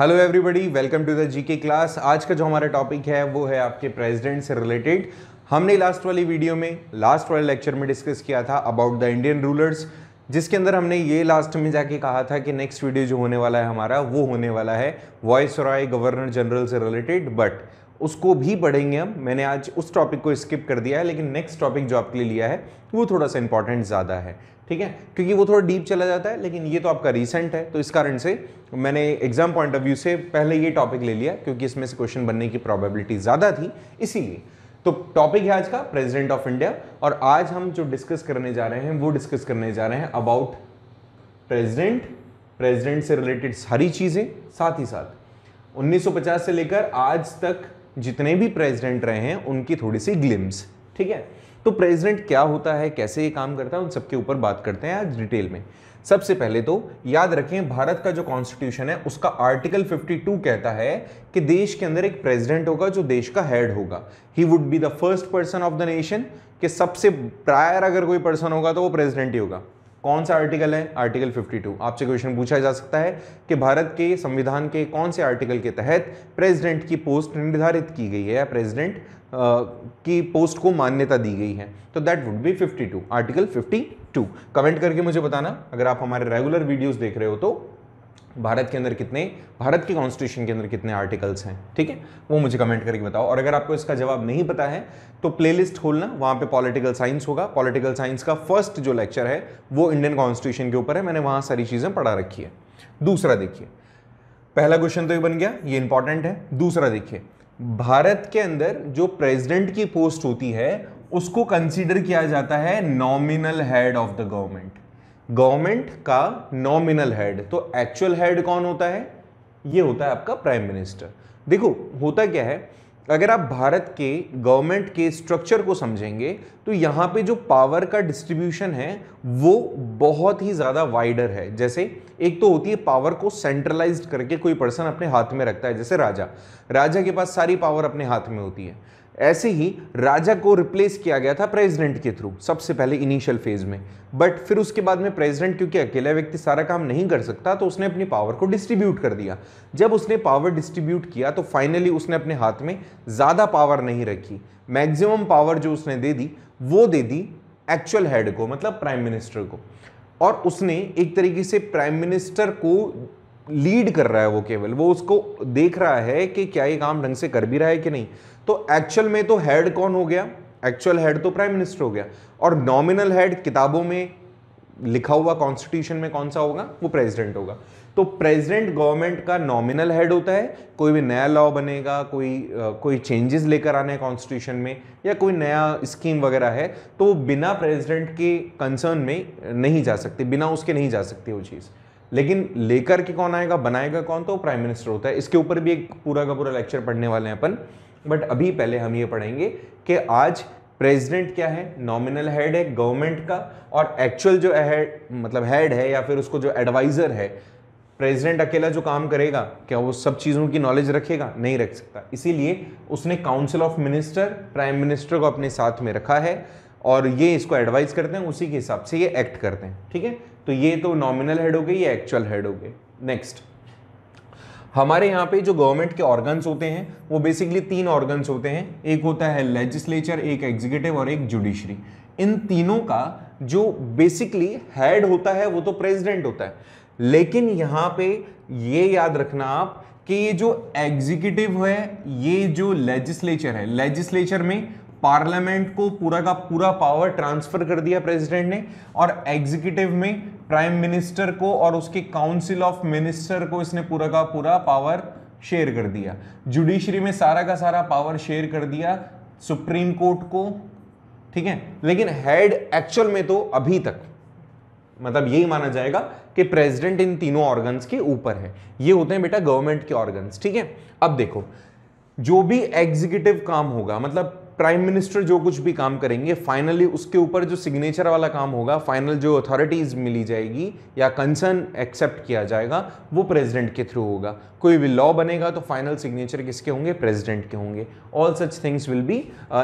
hello everybody welcome to the GK class आज का जो हमारा टॉपिक है वो है आपके प्रेसिडेंट से रिलेटेड हमने लास्ट वाली वीडियो में लास्ट वाले लेक्चर में डिस्कस किया था अबाउट द इंडियन रूलर्स जिसके अंदर हमने ये लास्ट में जाके कहा था कि नेक्स्ट वीडियो जो होने वाला है हमारा वो होने वाला है वॉइस रॉय गवर्नर जनरल से रिलेटेड बट उसको भी पढ़ेंगे हम मैंने आज उस टॉपिक को स्किप कर दिया है लेकिन नेक्स्ट टॉपिक जो आपके लिए लिया है वो थोड़ा सा इंपॉर्टेंट ज़्यादा है ठीक है क्योंकि वो थोड़ा डीप चला जाता है लेकिन ये तो आपका रिसेंट है तो इस कारण से मैंने एग्जाम पॉइंट ऑफ व्यू से पहले ये टॉपिक ले लिया क्योंकि इसमें से क्वेश्चन बनने की प्रोबेबिलिटी ज़्यादा थी इसीलिए तो टॉपिक है आज का प्रेसिडेंट ऑफ इंडिया और आज हम जो डिस्कस करने जा रहे हैं वो डिस्कस करने जा रहे हैं अबाउट प्रेसिडेंट प्रेसिडेंट से रिलेटेड सारी चीज़ें साथ ही साथ 1950 से लेकर आज तक जितने भी प्रेसिडेंट रहे हैं उनकी थोड़ी सी ग्लिम्स ठीक है तो प्रेसिडेंट क्या होता है कैसे ये काम करता है उन सबके ऊपर बात करते हैं आज डिटेल में सबसे पहले तो याद रखें भारत का जो कॉन्स्टिट्यूशन है उसका आर्टिकल 52 कहता है कि देश के अंदर एक प्रेसिडेंट होगा जो देश का हेड होगा he would be the first person of the nation कि सबसे प्रायर अगर कोई पर्सन होगा तो वो प्रेसिडेंट ही होगा कौन सा आर्टिकल है आर्टिकल 52 आपसे क्वेश्चन पूछा जा सकता है कि भारत के संविधान के कौन से आर्टिकल के तहत प्रेसिडेंट की पोस्ट निर्धारित की गई है या प्रेसिडेंट की पोस्ट को मान्यता दी गई है तो that would be 52 article 52 comment करके मुझे बताना अगर आप हमारे रेगुलर वीडियोस देख रहे हो तो भारत के अंदर कितने भारत के कॉन्स्टिट्यूशन के अंदर कितने आर्टिकल्स हैं ठीक है वो मुझे कमेंट करके बताओ और अगर आपको इसका जवाब नहीं पता है तो प्लेलिस्ट खोलना वहाँ पे पॉलिटिकल साइंस होगा पॉलिटिकल साइंस का फर्स्ट जो लेक्चर है वो इंडियन कॉन्स्टिट्यूशन के ऊपर है मैंने वहाँ सारी चीज़ें पढ़ा रखी है दूसरा देखिए पहला क्वेश्चन तो ये बन गया ये इंपॉर्टेंट है दूसरा देखिए भारत के अंदर जो प्रेजिडेंट की पोस्ट होती है उसको कंसिडर किया जाता है nominal head of the government government का नॉमिनल हेड तो एक्चुअल हेड कौन होता है ये होता है आपका प्राइम मिनिस्टर देखो होता क्या है अगर आप भारत के गवर्नमेंट के स्ट्रक्चर को समझेंगे तो यहाँ पे जो पावर का डिस्ट्रीब्यूशन है वो बहुत ही ज़्यादा वाइडर है जैसे एक तो होती है पावर को सेंट्रलाइज्ड करके कोई पर्सन अपने हाथ में रखता है जैसे राजा राजा के पास सारी पावर अपने हाथ में होती है ऐसे ही राजा को रिप्लेस किया गया था प्रेसिडेंट के थ्रू सबसे पहले इनिशियल फेज में बट फिर उसके बाद में प्रेसिडेंट क्योंकि अकेला व्यक्ति सारा काम नहीं कर सकता तो उसने अपनी पावर को डिस्ट्रीब्यूट कर दिया जब उसने पावर डिस्ट्रीब्यूट किया तो फाइनली उसने अपने हाथ में ज़्यादा पावर नहीं रखी मैक्सिमम पावर जो उसने दे दी वो दे दी एक्चुअल हेड को मतलब प्राइम मिनिस्टर को और उसने एक तरीके से प्राइम मिनिस्टर को लीड कर रहा है वो केवल वो उसको देख रहा है कि क्या ये काम ढंग से कर भी रहा है कि नहीं तो एक्चुअल में तो हेड कौन हो गया एक्चुअल हेड तो प्राइम मिनिस्टर हो गया और नॉमिनल हेड किताबों में लिखा हुआ कॉन्स्टिट्यूशन में कौन सा होगा वो प्रेसिडेंट होगा तो प्रेसिडेंट गवर्नमेंट का नॉमिनल हेड होता है कोई भी नया लॉ बनेगा कोई कोई चेंजेस लेकर आने हैं कॉन्स्टिट्यूशन में या कोई नया स्कीम वगैरह है तो बिना प्रेसिडेंट के कंसर्न में नहीं जा सकती बिना उसके नहीं जा सकती वो चीज़ लेकिन लेकर के कौन आएगा बनाएगा कौन तो प्राइम मिनिस्टर होता है इसके ऊपर भी एक पूरा का पूरा लेक्चर पढ़ने वाले हैं अपन बट अभी पहले हम ये पढ़ेंगे कि आज प्रेसिडेंट क्या है नॉमिनल हेड है गवर्नमेंट का और एक्चुअल जो हेड मतलब हेड है या फिर उसको जो एडवाइज़र है प्रेसिडेंट अकेला जो काम करेगा क्या वो सब चीज़ों की नॉलेज रखेगा नहीं रख सकता इसीलिए उसने council of minister prime minister को अपने साथ में रखा है और ये इसको एडवाइस करते हैं उसी के हिसाब से ये एक्ट करते हैं ठीक है तो ये तो नॉमिनल हेड हो गई ये एक्चुअल हेड हो गए नेक्स्ट हमारे यहाँ पे जो गवर्नमेंट के ऑर्गन्स होते हैं वो बेसिकली तीन ऑर्गन्स होते हैं एक होता है लेजिस्लेचर एक एग्जीक्यूटिव और एक जुडिशरी इन तीनों का जो बेसिकली हेड होता है वो तो प्रेसिडेंट होता है लेकिन यहाँ पे ये याद रखना आप कि ये जो एग्जीक्यूटिव है ये जो लेजिस्लेचर है लेजिस्लेचर में पार्लियामेंट को पूरा का पूरा पावर ट्रांसफर कर दिया प्रेसिडेंट ने और एग्जीक्यूटिव में प्राइम मिनिस्टर को और उसके काउंसिल ऑफ मिनिस्टर को इसने पूरा का पूरा पावर शेयर कर दिया जुडिशरी में सारा का सारा पावर शेयर कर दिया सुप्रीम कोर्ट को ठीक है लेकिन हेड एक्चुअल में तो अभी तक मतलब यही माना जाएगा कि प्रेसिडेंट इन तीनों ऑर्गन्स के ऊपर है ये होते हैं बेटा गवर्नमेंट के ऑर्गन्स ठीक है अब देखो जो भी एग्जीक्यूटिव काम होगा मतलब प्राइम मिनिस्टर जो कुछ भी काम करेंगे फाइनली उसके ऊपर जो सिग्नेचर वाला काम होगा फाइनल जो अथॉरिटीज़ मिली जाएगी या कंसर्न एक्सेप्ट किया जाएगा वो प्रेसिडेंट के थ्रू होगा कोई भी लॉ बनेगा तो फाइनल सिग्नेचर किसके होंगे प्रेसिडेंट के होंगे all such things will be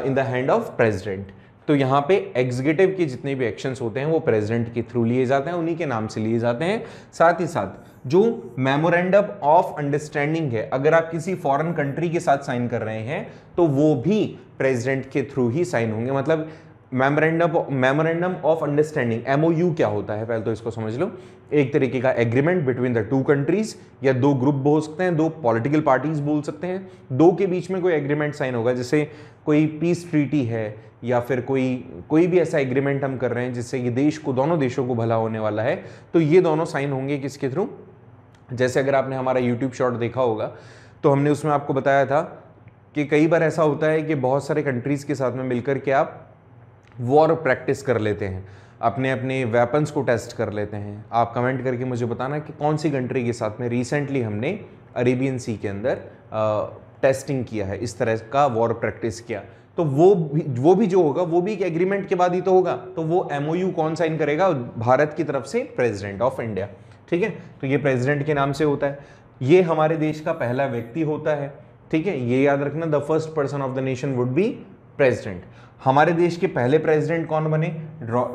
in the hand of president तो यहाँ पे एग्जीक्यूटिव के जितने भी एक्शंस होते हैं वो प्रेसिडेंट के थ्रू लिए जाते हैं उन्हीं के नाम से लिए जाते हैं साथ ही साथ जो मेमोरेंडम ऑफ अंडरस्टैंडिंग है अगर आप किसी फॉरेन कंट्री के साथ साइन कर रहे हैं तो वो भी प्रेसिडेंट के थ्रू ही साइन होंगे मतलब memorandum memorandum of understanding MOU क्या होता है पहले तो इसको समझ लो एक तरीके का agreement between the two countries या दो ग्रुप बोल सकते हैं दो पॉलिटिकल पार्टीज बोल सकते हैं दो के बीच में कोई एग्रीमेंट साइन होगा जैसे कोई पीस ट्रीटी है या फिर कोई कोई भी ऐसा एग्रीमेंट हम कर रहे हैं जिससे कि देश को दोनों देशों को भला होने वाला है तो ये दोनों साइन होंगे किसके थ्रू जैसे अगर आपने हमारा यूट्यूब शॉर्ट देखा होगा तो हमने उसमें आपको बताया था कि कई बार ऐसा होता है कि बहुत सारे कंट्रीज़ के साथ में मिलकर के आप वॉर प्रैक्टिस कर लेते हैं अपने अपने वेपन्स को टेस्ट कर लेते हैं आप कमेंट करके मुझे बताना कि कौन सी कंट्री के साथ में रिसेंटली हमने अरेबियन सी के अंदर आ, टेस्टिंग किया है इस तरह का वॉर प्रैक्टिस किया तो वो भी वो भी जो होगा वो भी एक एग्रीमेंट के बाद ही तो होगा तो वो एमओयू कौन साइन करेगा भारत की तरफ से प्रेसिडेंट ऑफ इंडिया ठीक है तो ये प्रेसिडेंट के नाम से होता है ये हमारे देश का पहला व्यक्ति होता है ठीक है ये याद रखना the first person of the nation would be president हमारे देश के पहले प्रेसिडेंट कौन बने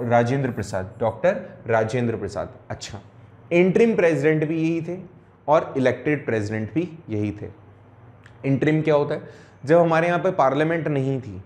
राजेंद्र प्रसाद डॉक्टर राजेंद्र प्रसाद अच्छा इंट्रीम प्रेसिडेंट भी यही थे और इलेक्टेड प्रेसिडेंट भी यही थे इंट्रीम क्या होता है जब हमारे यहाँ पर पार्लियामेंट नहीं थी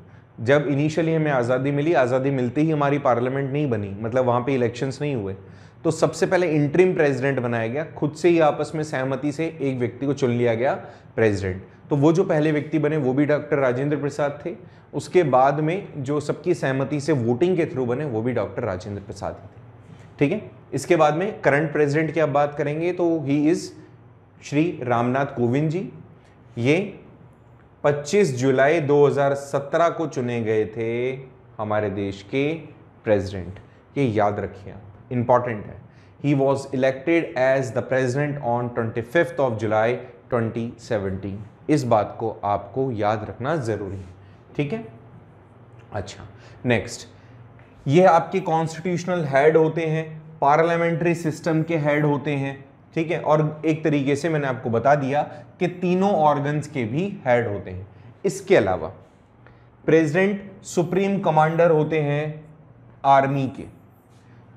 जब इनिशियली हमें आज़ादी मिली आज़ादी मिलते ही हमारी पार्लियामेंट नहीं बनी मतलब वहाँ पे इलेक्शंस नहीं हुए तो सबसे पहले इंटरिम प्रेसिडेंट बनाया गया खुद से ही आपस में सहमति से एक व्यक्ति को चुन लिया गया प्रेसिडेंट तो वो जो पहले व्यक्ति बने वो भी डॉक्टर राजेंद्र प्रसाद थे उसके बाद में जो सबकी सहमति से वोटिंग के थ्रू बने वो भी डॉक्टर राजेंद्र प्रसाद ही थे ठीक है इसके बाद में करंट प्रेसिडेंट की आप बात करेंगे तो ही इज़ श्री रामनाथ कोविंद जी ये 25 जुलाई 2017 को चुने गए थे हमारे देश के प्रेसिडेंट ये याद रखिए आप इंपॉर्टेंट है he was elected as the president on twenty fifth of July twenty seventeen इस बात को आपको याद रखना ज़रूरी है ठीक है अच्छा नेक्स्ट ये आपके कॉन्स्टिट्यूशनल हेड होते हैं पार्लियामेंट्री सिस्टम के हेड होते हैं ठीक है और एक तरीके से मैंने आपको बता दिया कि तीनों ऑर्गन्स के भी हेड होते हैं इसके अलावा प्रेसिडेंट सुप्रीम कमांडर होते हैं आर्मी के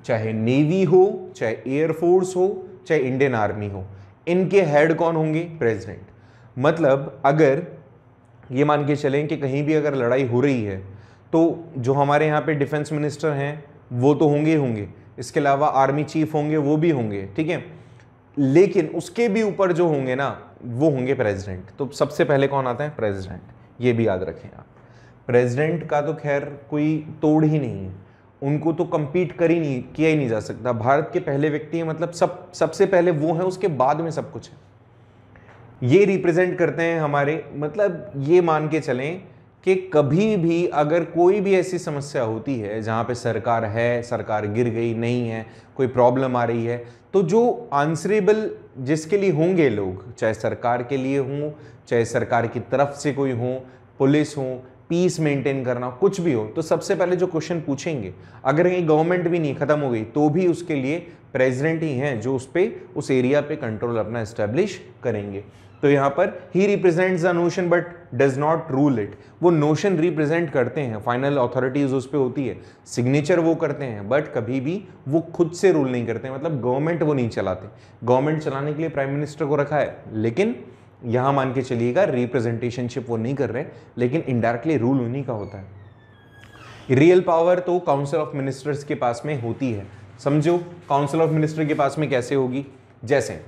चाहे नेवी हो चाहे एयरफोर्स हो चाहे इंडियन आर्मी हो इनके हेड कौन होंगे प्रेसिडेंट मतलब अगर ये मान के चलें कि कहीं भी अगर लड़ाई हो रही है तो जो हमारे यहाँ पे डिफेंस मिनिस्टर हैं वो तो होंगे होंगे इसके अलावा आर्मी चीफ होंगे वो भी होंगे ठीक है लेकिन उसके भी ऊपर जो होंगे ना वो होंगे प्रेसिडेंट तो सबसे पहले कौन आता है प्रेसिडेंट ये भी याद रखें आप प्रेसिडेंट का तो खैर कोई तोड़ ही नहीं है उनको तो कम्पीट कर ही नहीं किया ही नहीं जा सकता भारत के पहले व्यक्ति हैं मतलब सब सबसे पहले वो हैं उसके बाद में सब कुछ है ये रिप्रेजेंट करते हैं हमारे मतलब ये मान के चलें कि कभी भी अगर कोई भी ऐसी समस्या होती है जहाँ पे सरकार है सरकार गिर गई नहीं है कोई प्रॉब्लम आ रही है तो जो आंसरेबल जिसके लिए होंगे लोग चाहे सरकार के लिए हों चाहे सरकार की तरफ से कोई हों पुलिस हों पीस मेंटेन करना कुछ भी हो तो सबसे पहले जो क्वेश्चन पूछेंगे अगर कहीं गवर्नमेंट भी नहीं ख़त्म हो गई तो भी उसके लिए प्रेसिडेंट ही हैं जो उस पर उस एरिया पे कंट्रोल अपना एस्टेब्लिश करेंगे तो यहाँ पर he represent the notion but does not rule it वो नोशन रिप्रेजेंट करते हैं फाइनल अथॉरिटीज़ उस पर होती है सिग्नेचर वो करते हैं बट कभी भी वो खुद से रूल नहीं करते मतलब गवर्नमेंट वो नहीं चलाते गवर्नमेंट चलाने के लिए प्राइम मिनिस्टर को रखा है लेकिन यहाँ मान के चलिएगा रिप्रेजेंटेशनशिप वो नहीं कर रहे लेकिन इनडायरेक्टली रूल उन्हीं का होता है रियल पावर तो काउंसिल ऑफ मिनिस्टर्स के पास में होती है समझो काउंसिल ऑफ मिनिस्टर के पास में कैसे होगी जैसे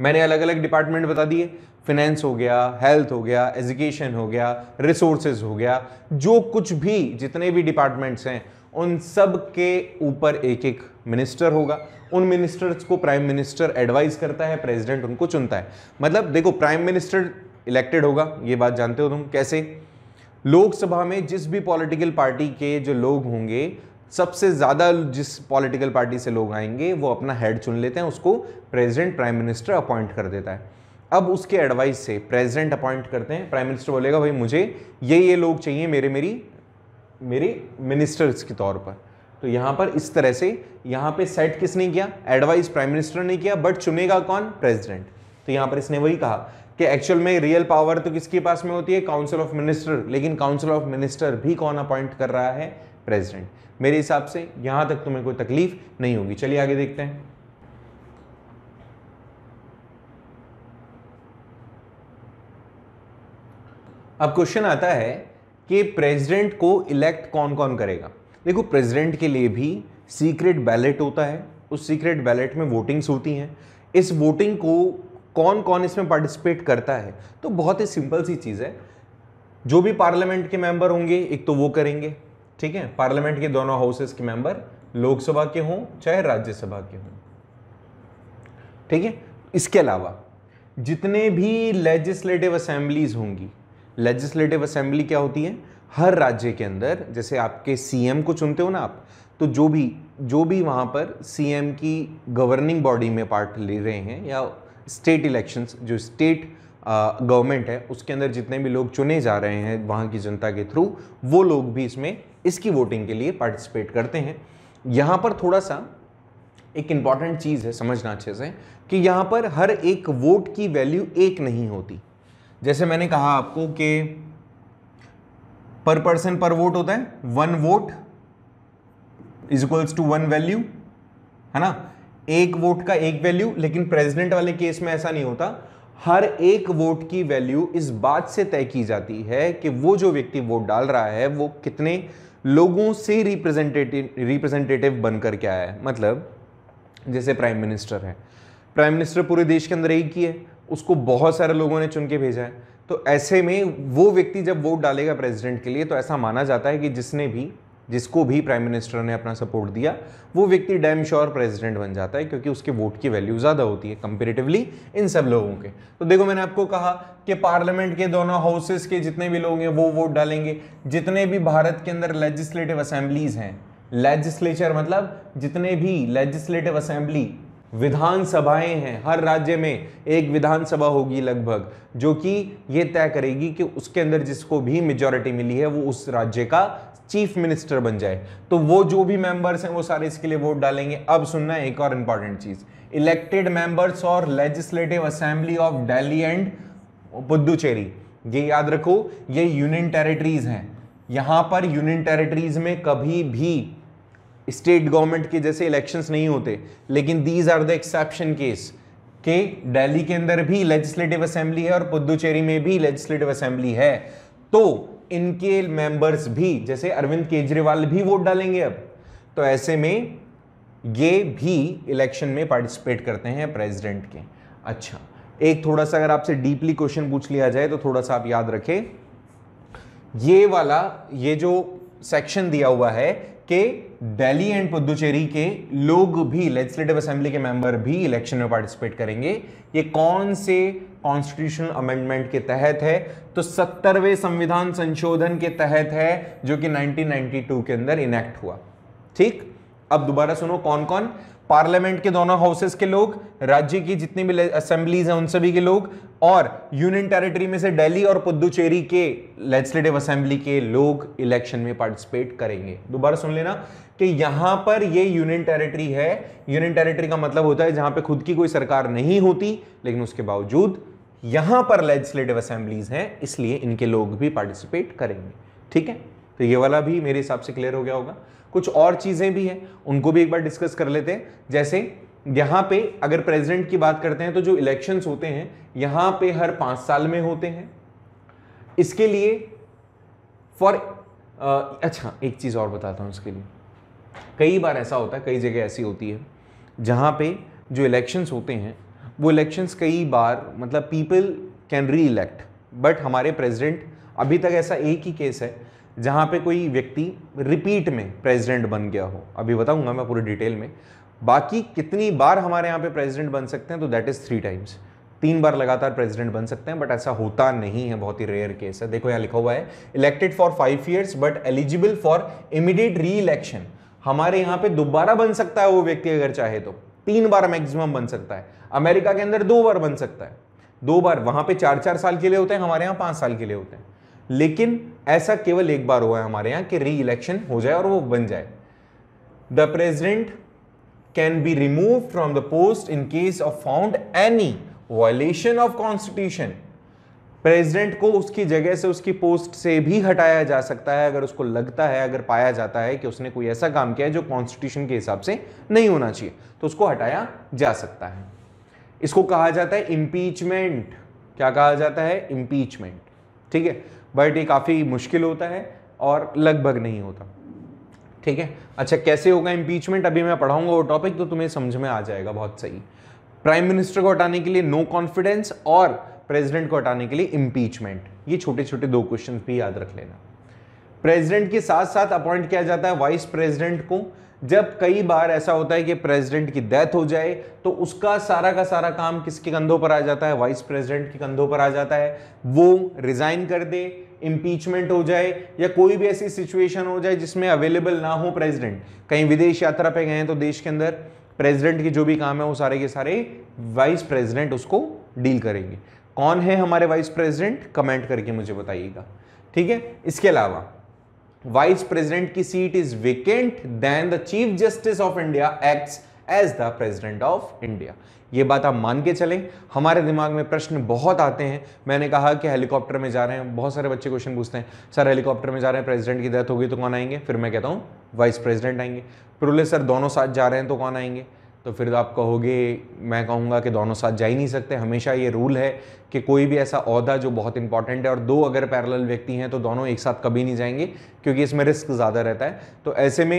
मैंने अलग अलग डिपार्टमेंट बता दिए फिनेंस हो गया हेल्थ हो गया एजुकेशन हो गया रिसोर्सेज हो गया जो कुछ भी जितने भी डिपार्टमेंट्स हैं उन सब के ऊपर एक एक मिनिस्टर होगा उन मिनिस्टर्स को प्राइम मिनिस्टर एडवाइज करता है प्रेसिडेंट उनको चुनता है मतलब देखो प्राइम मिनिस्टर इलेक्टेड होगा ये बात जानते हो तुम कैसे लोकसभा में जिस भी पॉलिटिकल पार्टी के जो लोग होंगे सबसे ज़्यादा जिस पॉलिटिकल पार्टी से लोग आएंगे वो अपना हेड चुन लेते हैं उसको प्रेसिडेंट प्राइम मिनिस्टर अपॉइंट कर देता है अब उसके एडवाइस से प्रेसिडेंट अपॉइंट करते हैं प्राइम मिनिस्टर बोलेगा भाई मुझे ये ये लोग चाहिए मेरे मेरी मेरे मिनिस्टर्स के तौर पर तो यहाँ पर इस तरह से यहाँ पे सेट किसने किया एडवाइस प्राइम मिनिस्टर ने किया बट चुनेगा कौन प्रेसिडेंट तो यहाँ पर इसने वही कहा कि एक्चुअल में रियल पावर तो किसके पास में होती है काउंसिल ऑफ मिनिस्टर लेकिन काउंसिल ऑफ मिनिस्टर भी कौन अपॉइंट कर रहा है प्रेसिडेंट मेरे हिसाब से यहाँ तक तुम्हें कोई तकलीफ नहीं होगी चलिए आगे देखते हैं अब क्वेश्चन आता है कि प्रेसिडेंट को इलेक्ट कौन कौन करेगा देखो प्रेसिडेंट के लिए भी सीक्रेट बैलेट होता है उस सीक्रेट बैलेट में वोटिंग्स होती हैं इस वोटिंग को कौन कौन इसमें पार्टिसिपेट करता है तो बहुत ही सिंपल सी चीज़ है जो भी पार्लियामेंट के मेंबर होंगे एक तो वो करेंगे ठीक है पार्लियामेंट के दोनों हाउसेस के मेंबर लोकसभा के हों चाहे राज्यसभा के हों ठीक है इसके अलावा जितने भी लेजिस्लेटिव असेंबलीज होंगी लेजिस्लेटिव असेंबली क्या होती है हर राज्य के अंदर जैसे आपके सीएम को चुनते हो ना आप तो जो भी जो भी वहाँ पर सीएम की गवर्निंग बॉडी में पार्ट ले रहे हैं या स्टेट इलेक्शंस जो स्टेट गवर्नमेंट है उसके अंदर जितने भी लोग चुने जा रहे हैं वहाँ की जनता के थ्रू वो लोग भी इसमें इसकी वोटिंग के लिए पार्टिसिपेट करते हैं यहाँ पर थोड़ा सा एक इम्पॉर्टेंट चीज़ है समझना अच्छे से कि यहाँ पर हर एक वोट की वैल्यू एक नहीं होती जैसे मैंने कहा आपको कि पर पर्सन पर वोट होता है one vote is equals to one value है ना एक वोट का एक वैल्यू लेकिन प्रेसिडेंट वाले केस में ऐसा नहीं होता हर एक वोट की वैल्यू इस बात से तय की जाती है कि वो जो व्यक्ति वोट डाल रहा है वो कितने लोगों से रिप्रेजेंटेटिव रिप्रेजेंटेटिव बनकर के आया है मतलब जैसे प्राइम मिनिस्टर है प्राइम मिनिस्टर पूरे देश के अंदर एक ही है उसको बहुत सारे लोगों ने चुन के भेजा है तो ऐसे में वो व्यक्ति जब वोट डालेगा प्रेसिडेंट के लिए तो ऐसा माना जाता है कि जिसने भी जिसको भी प्राइम मिनिस्टर ने अपना सपोर्ट दिया वो व्यक्ति डैम श्योर प्रेसिडेंट बन जाता है क्योंकि उसके वोट की वैल्यू ज़्यादा होती है कंपेरेटिवली इन सब लोगों के तो देखो मैंने आपको कहा कि पार्लियामेंट के दोनों हाउसेस के जितने भी लोग हैं वो वोट डालेंगे जितने भी भारत के अंदर लेजिस्लेटिव असेंबलीज हैं लेजिस्लेचर मतलब जितने भी लेजिस्लेटिव असेंबली विधानसभाएं हैं हर राज्य में एक विधानसभा होगी लगभग जो कि ये तय करेगी कि उसके अंदर जिसको भी मेजोरिटी मिली है वो उस राज्य का चीफ मिनिस्टर बन जाए तो वो जो भी मेंबर्स हैं वो सारे इसके लिए वोट डालेंगे अब सुनना एक और इंपॉर्टेंट चीज इलेक्टेड मेंबर्स और legislative assembly of Delhi and Puducherry ये याद रखो ये यूनियन टेरिटरीज हैं यहाँ पर यूनियन टेरिटरीज में कभी भी स्टेट गवर्नमेंट के जैसे इलेक्शंस नहीं होते लेकिन these are the exception case के दिल्ली के अंदर भी लेजिस्लेटिव असेंबली है और पुदुचेरी में भी लेजिस्लेटिव असेंबली है तो इनके मेंबर्स भी जैसे अरविंद केजरीवाल भी वोट डालेंगे अब तो ऐसे में ये भी इलेक्शन में पार्टिसिपेट करते हैं प्रेसिडेंट के अच्छा एक थोड़ा सा अगर आपसे डीपली क्वेश्चन पूछ लिया जाए तो थोड़ा सा आप याद रखें ये वाला ये जो सेक्शन दिया हुआ है कि दिल्ली एंड पुदुचेरी के लोग भी लेजिस्लेटिव असेंबली के मेंबर भी इलेक्शन में पार्टिसिपेट करेंगे ये कौन से कॉन्स्टिट्यूशन अमेंडमेंट के तहत है तो सत्तरवें संविधान संशोधन के तहत है जो कि 1992 के अंदर इनेक्ट हुआ ठीक अब दोबारा सुनो कौन कौन पार्लियामेंट के दोनों हाउसेस के लोग राज्य की जितनी भी असेंबलीज हैं उन सभी के लोग और यूनियन टेरिटरी में से दिल्ली और पुद्दुचेरी के लेजिस्लेटिव असेंबली के लोग इलेक्शन में पार्टिसिपेट करेंगे दोबारा सुन लेना कि यहां पर ये यूनियन टेरिटरी है यूनियन टेरिटरी का मतलब होता है जहां पे खुद की कोई सरकार नहीं होती लेकिन उसके बावजूद यहां पर लेजिस्लेटिव असेंबलीज हैं इसलिए इनके लोग भी पार्टिसिपेट करेंगे ठीक है तो ये वाला भी मेरे हिसाब से क्लियर हो गया होगा कुछ और चीज़ें भी हैं उनको भी एक बार डिस्कस कर लेते हैं जैसे यहाँ पे अगर प्रेसिडेंट की बात करते हैं तो जो इलेक्शंस होते हैं यहाँ पे हर पाँच साल में होते हैं इसके लिए फॉर अच्छा एक चीज़ और बताता हूँ उसके लिए कई बार ऐसा होता है कई जगह ऐसी होती है जहाँ पे जो इलेक्शंस होते हैं वो इलेक्शंस कई बार मतलब people can re elect but हमारे प्रेसिडेंट अभी तक ऐसा एक ही केस है जहाँ पे कोई व्यक्ति रिपीट में प्रेसिडेंट बन गया हो अभी बताऊंगा मैं पूरी डिटेल में बाकी कितनी बार हमारे यहाँ पे प्रेसिडेंट बन सकते हैं तो दैट इज़ थ्री टाइम्स तीन बार लगातार प्रेसिडेंट बन सकते हैं बट ऐसा होता नहीं है बहुत ही रेयर केस है देखो यहाँ लिखा हुआ है elected for five years but eligible for immediate re election हमारे यहाँ पे दोबारा बन सकता है वो व्यक्ति अगर चाहे तो तीन बार मैक्सिमम बन सकता है अमेरिका के अंदर दो बार बन सकता है दो बार वहाँ पे चार चार साल के लिए होते हैं हमारे यहाँ पांच साल के लिए होते हैं लेकिन ऐसा केवल एक बार हुआ है हमारे यहां कि री इलेक्शन हो जाए और वो बन जाए the president can be remove from the post in case of found any violation of constitution president को उसकी जगह से उसकी पोस्ट से भी हटाया जा सकता है अगर उसको लगता है अगर पाया जाता है कि उसने कोई ऐसा काम किया है जो कॉन्स्टिट्यूशन के हिसाब से नहीं होना चाहिए तो उसको हटाया जा सकता है इसको कहा जाता है इम्पीचमेंट क्या कहा जाता है इम्पीचमेंट ठीक है बट ये काफ़ी मुश्किल होता है और लगभग नहीं होता ठीक है अच्छा कैसे होगा इम्पीचमेंट अभी मैं पढ़ाऊंगा वो टॉपिक तो तुम्हें समझ में आ जाएगा बहुत सही प्राइम मिनिस्टर को हटाने के लिए नो कॉन्फिडेंस और प्रेसिडेंट को हटाने के लिए इम्पीचमेंट ये छोटे छोटे दो क्वेश्चन भी याद रख लेना प्रेसिडेंट के साथ साथ अपॉइंट किया जाता है वाइस प्रेसिडेंट को जब कई बार ऐसा होता है कि प्रेसिडेंट की डेथ हो जाए तो उसका सारा का सारा काम किसके कंधों पर आ जाता है वाइस प्रेसिडेंट के कंधों पर आ जाता है वो रिजाइन कर दे इम्पीचमेंट हो जाए या कोई भी ऐसी सिचुएशन हो जाए जिसमें अवेलेबल ना हो प्रेसिडेंट कहीं विदेश यात्रा पे गए हैं तो देश के अंदर प्रेसिडेंट के जो भी काम है वो सारे के सारे वाइस प्रेसिडेंट उसको डील करेंगे कौन है हमारे वाइस प्रेसिडेंट कमेंट करके मुझे बताइएगा ठीक है इसके अलावा वाइस प्रेसिडेंट की seat is vacant then the chief justice of India act as the president of India ये बात आप मान के चलें हमारे दिमाग में प्रश्न बहुत आते हैं मैंने कहा कि हेलीकॉप्टर में जा रहे हैं बहुत सारे बच्चे क्वेश्चन पूछते हैं सर हेलीकॉप्टर में जा रहे हैं प्रेसिडेंट की डेथ होगी तो कौन आएंगे फिर मैं कहता हूँ वाइस प्रेसिडेंट आएंगे प्रोले सर दोनों साथ जा रहे हैं तो कौन आएंगे तो फिर तो आप कहोगे मैं कहूँगा कि दोनों साथ जा ही नहीं सकते हमेशा ये रूल है कि कोई भी ऐसा अहदा जो बहुत इंपॉर्टेंट है और दो अगर पैरेलल व्यक्ति हैं तो दोनों एक साथ कभी नहीं जाएंगे क्योंकि इसमें रिस्क ज़्यादा रहता है तो ऐसे में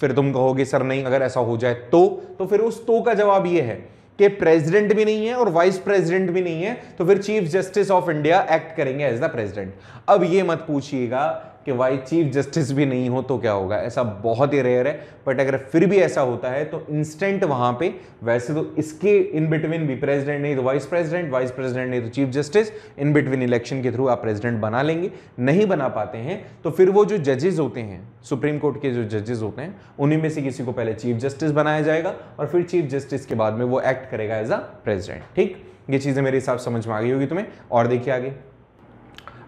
फिर तुम कहोगे सर नहीं अगर ऐसा हो जाए तो तो फिर उस तो का जवाब ये है कि प्रेसिडेंट भी नहीं है और वाइस प्रेसिडेंट भी नहीं है तो फिर chief justice of India act करेंगे एज द प्रेसिडेंट अब ये मत पूछिएगा कि वाई चीफ जस्टिस भी नहीं हो तो क्या होगा ऐसा बहुत ही रेयर है बट अगर फिर भी ऐसा होता है तो इंस्टेंट वहां पे वैसे तो इसके इन बिटवीन भी प्रेसिडेंट नहीं तो वाइस प्रेसिडेंट वाइस प्रेसिडेंट नहीं तो chief justice in between election के थ्रू आप प्रेसिडेंट बना लेंगे नहीं बना पाते हैं तो फिर वो जो जजेस होते हैं सुप्रीम कोर्ट के जो जजेस होते हैं उन्हीं में से किसी को पहले चीफ जस्टिस बनाया जाएगा और फिर चीफ जस्टिस के बाद में वो एक्ट करेगा एज अ प्रेजिडेंट ठीक ये चीज़ें मेरे हिसाब समझ में आ गई होगी तुम्हें और देखिए आगे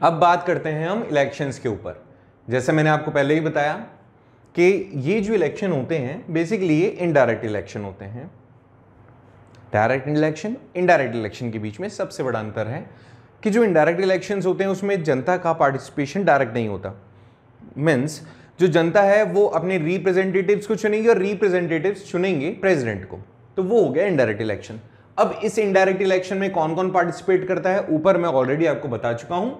अब बात करते हैं हम इलेक्शंस के ऊपर जैसे मैंने आपको पहले ही बताया कि ये जो इलेक्शन होते हैं बेसिकली ये इनडायरेक्ट इलेक्शन होते हैं डायरेक्ट इलेक्शन इनडायरेक्ट इलेक्शन के बीच में सबसे बड़ा अंतर है कि जो इनडायरेक्ट इलेक्शंस होते हैं उसमें जनता का पार्टिसिपेशन डायरेक्ट नहीं होता मीन्स जो जनता है वो अपने रिप्रेजेंटेटिव्स को चुनेंगे और रिप्रेजेंटेटिव्स चुनेंगे प्रेसिडेंट को तो वो हो गया इनडायरेक्ट इलेक्शन अब इस इनडायरेक्ट इलेक्शन में कौन कौन पार्टिसिपेट करता है ऊपर मैं ऑलरेडी आपको बता चुका हूं